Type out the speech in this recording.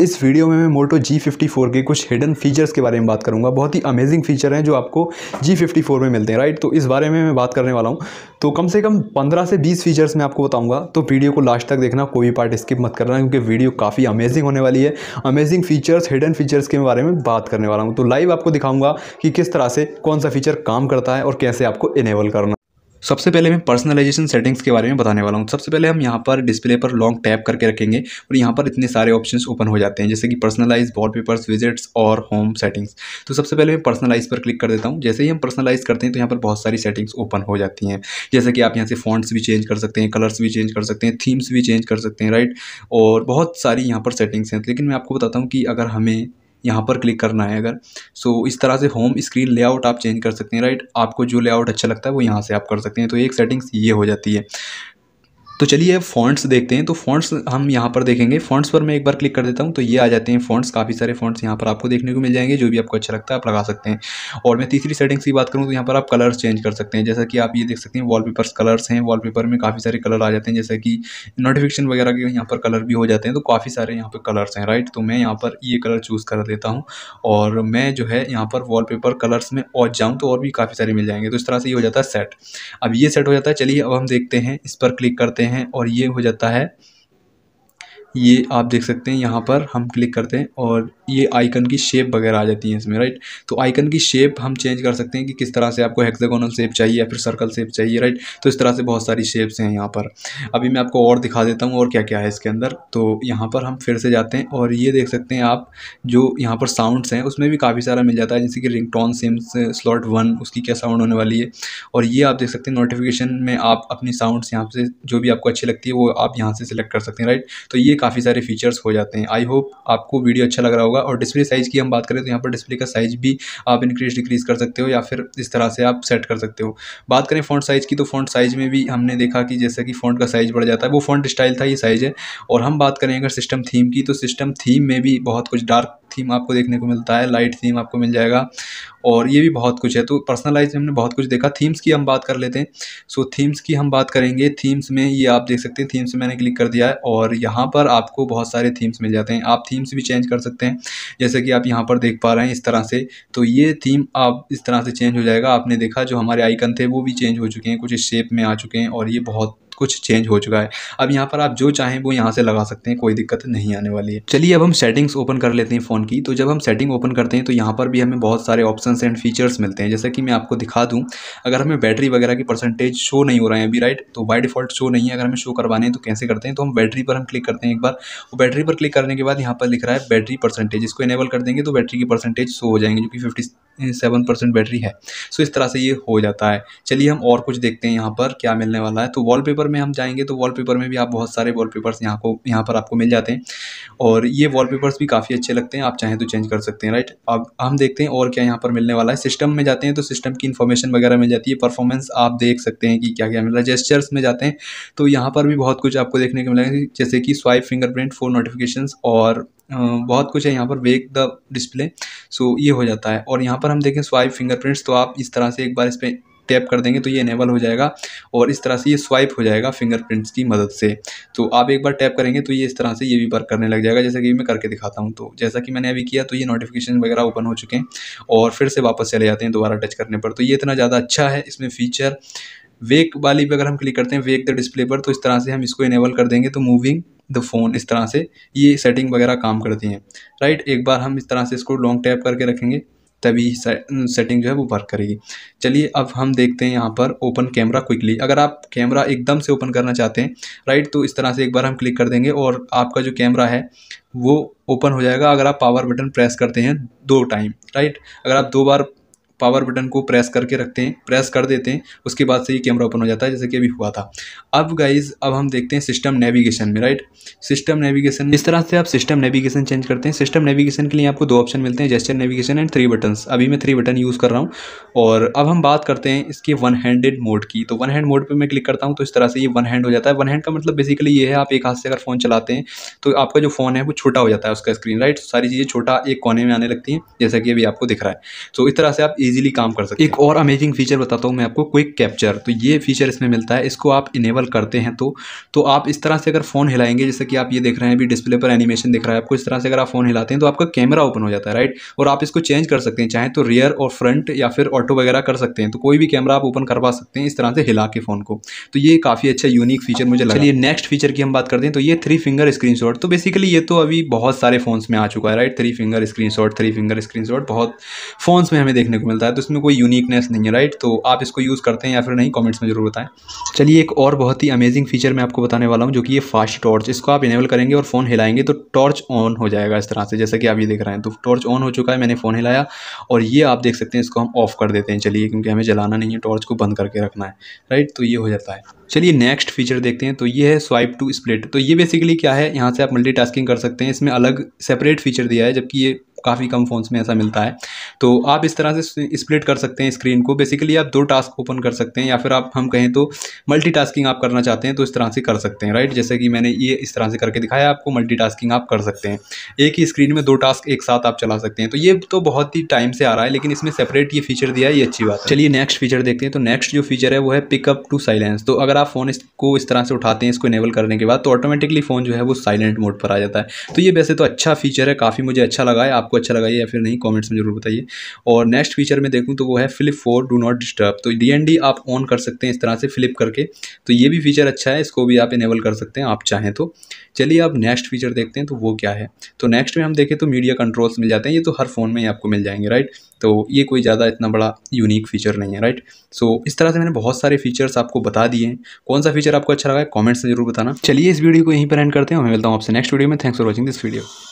इस वीडियो में मैं मोटो जी फिफ्टी फोर के कुछ हिडन फीचर्स के बारे में बात करूंगा बहुत ही अमेजिंग फीचर हैं जो आपको जी फिफ्टी फोर में मिलते हैं राइट तो इस बारे में मैं बात करने वाला हूं तो कम से कम पंद्रह से बीस फीचर्स मैं आपको बताऊंगा तो वीडियो को लास्ट तक देखना कोई भी पार्ट स्किप मत करना क्योंकि वीडियो काफ़ी अमेजिंग होने वाली है अमेजिंग फीचर्स हिडन फीचर्स के बारे में बात करने वाला हूँ तो लाइव आपको दिखाऊँगा कि किस तरह से कौन सा फीचर काम करता है और कैसे आपको इनेबल करना सबसे पहले मैं पर्सनलाइजेशन सेटिंग्स के बारे में बताने वाला हूँ सबसे पहले हम यहाँ पर डिस्प्ले पर लॉन्ग टैप करके रखेंगे और यहाँ पर इतने सारे ऑप्शंस ओपन हो जाते हैं जैसे कि पर्सनलाइज वॉलपेपर्स विजिट्स और होम सेटिंग्स तो सबसे पहले मैं पर्सनलाइज पर क्लिक कर देता हूँ जैसे ही हम पर्सनलाइज करते हैं तो यहाँ पर बहुत सारी सेटिंग्स ओपन हो जाती हैं जैसे कि आप यहाँ से फॉन्ट्स भी चेंज कर सकते हैं कलर्स भी चेंज कर सकते हैं थीम्स भी चेंज कर सकते हैं राइट और बहुत सारी यहाँ पर सेटिंग्स हैं लेकिन मैं आपको बताता हूँ कि अगर हमें यहाँ पर क्लिक करना है अगर सो इस तरह से होम स्क्रीन लेआउट आप चेंज कर सकते हैं राइट आपको जो लेआउट अच्छा लगता है वो यहाँ से आप कर सकते हैं तो एक सेटिंग्स ये हो जाती है तो चलिए अब फॉन्ट्स देखते हैं तो फॉन्ट्स हम यहाँ पर देखेंगे फॉन्ट्स पर मैं एक बार क्लिक कर देता हूँ तो ये आ जाते हैं फॉन्ट्स काफ़ी सारे फॉन्ट्स यहाँ पर आपको देखने को मिल जाएंगे जो भी आपको अच्छा लगता है आप लगा सकते हैं और मैं तीसरी सेटिंग्स की बात करूँ तो यहाँ पर आप कलर्स चेंज कर सकते हैं जैसा कि आप ये देख सकते हैं वाल कलर्स हैं वाल में काफ़ी सारे कलर आ जाते हैं जैसे कि नोटिफिकेशन वगैरह के यहाँ पर कलर भी हो जाते हैं तो काफ़ी सारे यहाँ पर कलर्स हैं राइट तो मैं यहाँ पर ये कलर चूज़ कर देता हूँ और मैं जो है यहाँ पर वाल कलर्स में और जाऊँ तो और भी काफ़ी सारे मिल जाएंगे तो इस तरह से ये हो जाता है सेट अब ये सेट हो जाता है चलिए अब हम देखते हैं इस पर क्लिक करते हैं हैं और ये हो जाता है ये आप देख सकते हैं यहाँ पर हम क्लिक करते हैं और ये आइकन की शेप वगैरह आ जाती है इसमें राइट तो आइकन की शेप हम चेंज कर सकते हैं कि किस तरह से आपको हेक्सागोनल शेप चाहिए या फिर सर्कल शेप चाहिए राइट तो इस तरह से बहुत सारी शेप्स हैं यहाँ पर अभी मैं आपको और दिखा देता हूँ और क्या क्या है इसके अंदर तो यहाँ पर हम फिर से जाते हैं और ये देख सकते हैं आप जो यहाँ पर साउंडस हैं उसमें भी काफ़ी सारा मिल जाता है जैसे कि ringtone SIMs slot one उसकी क्या साउंड होने वाली है और ये आप देख सकते हैं नोटिफिकेशन में आप अपनी साउंडस यहाँ से जो भी आपको अच्छी लगती है वो आप यहाँ से सिलेक्ट कर सकते हैं राइट तो ये काफ़ी सारे फीचर्स हो जाते हैं आई होप आपको वीडियो अच्छा लग रहा होगा और डिस्प्ले साइज़ की हम बात करें तो यहाँ पर डिस्प्ले का साइज़ भी आप इंक्रीज डिक्रीज़ कर सकते हो या फिर इस तरह से आप सेट कर सकते हो बात करें फ़ॉन्ट साइज़ की तो फ़ॉन्ट साइज़ में भी हमने देखा कि जैसे कि फ़ॉन्ट का साइज़ बढ़ जाता है वो फ़ॉन्ट स्टाइल था ये साइज़ है और हम बात करें अगर सिस्टम थीम की तो सिस्टम थीम में भी बहुत कुछ डार्क थीम आपको देखने को मिलता है लाइट थीम आपको मिल जाएगा और ये भी बहुत कुछ है तो पर्सनलाइज हमने बहुत कुछ देखा थीम्स की हम बात कर लेते हैं सो थीम्स की हम बात करेंगे थीम्स में ये आप देख सकते हैं थीम्स मैंने क्लिक कर दिया है और यहाँ पर आपको बहुत सारे थीम्स मिल जाते हैं आप थीम्स भी चेंज कर सकते हैं जैसे कि आप यहाँ पर देख पा रहे हैं इस तरह से तो ये थीम आप इस तरह से चेंज हो जाएगा आपने देखा जो हमारे आइकन थे वो भी चेंज हो चुके हैं कुछ इस शेप में आ चुके हैं और ये बहुत कुछ चेंज हो चुका है अब यहाँ पर आप जो चाहें वो यहाँ से लगा सकते हैं कोई दिक्कत नहीं आने वाली है चलिए अब हम सेटिंग्स ओपन कर लेते हैं फ़ोन की तो जब हम सेटिंग ओपन करते हैं तो यहाँ पर भी हमें बहुत सारे ऑप्शन एंड फीचर्स मिलते हैं जैसा कि मैं आपको दिखा दूँ अगर हमें बैटरी वगैरह की परसेंटेज शो नहीं हो रहे हैं अभी राइट तो बाई डिफॉल्ट शो नहीं है अगर हमें शो करवाने हैं तो कैसे करते हैं तो हम बैटरी पर हम क्लिक करते हैं एक बार और बैटरी पर क्लिक करने के बाद यहाँ पर लिख रहा है बैटरी परसेंटेज इसको इनेबल कर देंगे तो बैटरी की परसेंटेज शो हो जाएंगे जो कि फिफ्टी सेवन परसेंट बैटरी है सो इस तरह से ये हो जाता है चलिए हम और कुछ देखते हैं यहाँ पर क्या मिलने वाला है तो वॉलपेपर में हम जाएंगे तो वॉलपेपर में भी आप बहुत सारे वॉलपेपर्स यहाँ को यहाँ पर आपको मिल जाते हैं और ये वॉलपेपर्स भी काफ़ी अच्छे लगते हैं आप चाहें तो चेंज कर सकते हैं राइट अब हम देखते हैं और क्या यहाँ पर मिलने वाला है सिस्टम में जाते हैं तो सिस्टम की इन्फॉर्मेशन वगैरह मिल जाती है परफॉर्मेंस आप देख सकते हैं कि क्या क्या मिल रहा है जेस्चर्स में जाते हैं तो यहाँ पर भी बहुत कुछ आपको देखने को मिलेगा जैसे कि स्वाइप फिंगरप्रिंट फोन नोटिफिकेशन और बहुत कुछ है यहाँ पर वेक द डिस्प्ले सो ये हो जाता है और यहाँ पर हम देखें स्वाइप फिंगरप्रिंट्स तो आप इस तरह से एक बार इस पर टैप कर देंगे तो ये इनेबल हो जाएगा और इस तरह से ये स्वाइप हो जाएगा फिंगरप्रिंट्स की मदद से तो आप एक बार टैप करेंगे तो ये इस तरह से ये भी वर्क करने लग जाएगा जैसा कि मैं करके दिखाता हूँ तो जैसा कि मैंने अभी किया तो ये नोटिफिकेशन वगैरह ओपन हो चुके हैं और फिर से वापस चले जाते हैं दोबारा टच करने पर तो ये इतना ज़्यादा अच्छा है इसमें फ़ीचर वेक वाली पर अगर हम क्लिक करते हैं वेक द डिस्प्ले पर तो इस तरह से हम इसको इनेबल कर देंगे तो मूविंग द फ़ोन इस तरह से ये सेटिंग वगैरह काम करती हैं राइट एक बार हम इस तरह से इसको लॉन्ग टैप करके रखेंगे तभी सेटिंग जो है वो वर्क करेगी चलिए अब हम देखते हैं यहाँ पर ओपन कैमरा क्विकली अगर आप कैमरा एकदम से ओपन करना चाहते हैं राइट तो इस तरह से एक बार हम क्लिक कर देंगे और आपका जो कैमरा है वो ओपन हो जाएगा अगर आप पावर बटन प्रेस करते हैं दो टाइम राइट अगर आप दो बार पावर बटन को प्रेस करके रखते हैं प्रेस कर देते हैं उसके बाद से ये कैमरा ओपन हो जाता है जैसे कि अभी हुआ था अब गाइज अब हम देखते हैं सिस्टम नेविगेशन में राइट सिस्टम नेविगेशन इस तरह से आप सिस्टम नेविगेशन चेंज करते हैं सिस्टम नेविगेशन के लिए आपको दो ऑप्शन मिलते हैं gesture navigation and three button अभी मैं थ्री बटन यूज़ कर रहा हूँ और अब हम बात करते हैं इसके वन हैंडेड मोड की तो वन हैंड मोड पर मैं क्लिक करता हूँ तो इस तरह से ये वन हैंड हो जाता है वन हैंड का मतलब बेसिकली ये है आप एक हाथ से अगर फ़ोन चलाते हैं तो आपका जो फ़ोन है वो छोटा हो जाता है उसका स्क्रीन राइट सारी चीज़ें छोटा एक कोने में आने लगती हैं जैसा कि अभी आपको दिख रहा है तो इस तरह से आप ईजिली काम कर सकते हैं एक और अमेजिंग फीचर बताता हूँ मैं आपको क्विक कैप्चर तो ये फीचर इसमें मिलता है इसको आप इनेबल करते हैं तो तो आप इस तरह से अगर फ़ोन हिलाएंगे जैसे कि आप ये देख रहे हैं अभी डिस्प्ले पर एनिमेशन दिख रहा है आपको इस तरह से अगर आप फ़ोन हिलाते हैं तो आपका कैमरा ओपन हो जाता है राइट और आप इसको चेंज कर सकते हैं चाहे तो रियर और फ्रंट या फिर ऑटो वगैरह कर सकते हैं तो कोई भी कैमरा आप ओपन करवा सकते हैं इस तरह से हिला के फ़ोन को तो ये काफ़ी अच्छा यूनिक फीचर मुझे लगा चलिए नेक्स्ट फीचर की हम बात करते हैं तो ये थ्री फिंगर स्क्रीन तो बेसिकली ये तो अभी बहुत सारे फ़ोन्स में आ चुका है right three finger screen three finger screen बहुत फ़ोन्स में हमें देखने को मिलता है मिलता है तो इसमें कोई यूनिकनेस नहीं है राइट तो आप इसको यूज़ करते हैं या फिर नहीं कमेंट्स में ज़रूर बताएं चलिए एक और बहुत ही अमेजिंग फीचर मैं आपको बताने वाला हूँ जो कि ये फास्ट टॉर्च इसको आप इनेबल करेंगे और फ़ोन हिलाएंगे तो टॉर्च ऑन हो जाएगा इस तरह से जैसा कि आप ये देख रहे हैं तो टॉर्च ऑन हो चुका है मैंने फ़ोन हिलाया और ये आप देख सकते हैं इसको हम ऑफ़ कर देते हैं चलिए क्योंकि हमें जलाना नहीं है टॉर्च को बंद करके रखना है राइट तो ये हो जाता है चलिए नेक्स्ट फीचर देखते हैं तो ये है स्वाइप टू स्प्लिट तो ये बेसिकली क्या है यहाँ से आप मल्टीटास्किंग कर सकते हैं इसमें अलग सेपरेट फीचर दिया है जबकि ये काफ़ी कम फ़ोन्स में ऐसा मिलता है तो आप इस तरह से स्प्लिट कर सकते हैं स्क्रीन को बेसिकली आप दो टास्क ओपन कर सकते हैं या फिर आप हम कहें तो मल्टी आप करना चाहते हैं तो इस तरह से कर सकते हैं राइट जैसे कि मैंने ये इस तरह से करके दिखाया आपको मल्टी आप कर सकते हैं एक ही स्क्रीन में दो टास्क एक साथ आप चला सकते हैं तो ये तो बहुत ही टाइम से आ रहा है लेकिन इसमें सेपरेट ये फीचर दिया है ये अच्छी बात है चलिए नेक्स्ट फीचर देखते हैं तो नेक्स्ट जो फीचर है वो है पिकअप टू साइलेंस तो अगर आप फ़ोन को इस तरह से उठाते हैं इसको इनेबल करने के बाद तो ऑटोमेटिकली फ़ोन जो है वो साइलेंट मोड पर आ जाता है तो ये वैसे तो अच्छा फीचर है काफ़ी मुझे अच्छा लगा है आप आपको अच्छा लगा या फिर नहीं कॉमेंट्स में जरूर बताइए और नेक्स्ट फीचर में देखूँ तो वो है flip four do not disturb तो डी आप ऑन कर सकते हैं इस तरह से फ्लिप करके तो ये भी फीचर अच्छा है इसको भी आप इनेबल कर सकते हैं आप चाहें तो चलिए आप नेक्स्ट फीचर देखते हैं तो वो क्या है तो नेक्स्ट में हम देखें तो मीडिया कंट्रोल्स मिल जाते हैं ये तो हर फ़ोन में ही आपको मिल जाएंगे राइट तो ये कोई ज़्यादा इतना बड़ा यूनिक फीचर नहीं है राइट सो so, इस तरह से मैंने बहुत सारे फीचर्स आपको बता दिए हैं कौन सा फीचर आपको अच्छा लगा है कॉमेंट्स में जरूर बताना चलिए इस वीडियो को यहीं पर एंड करते हैं मैं मिलता हूँ आपसे नेक्स्ट वीडियो में thanks for watching this video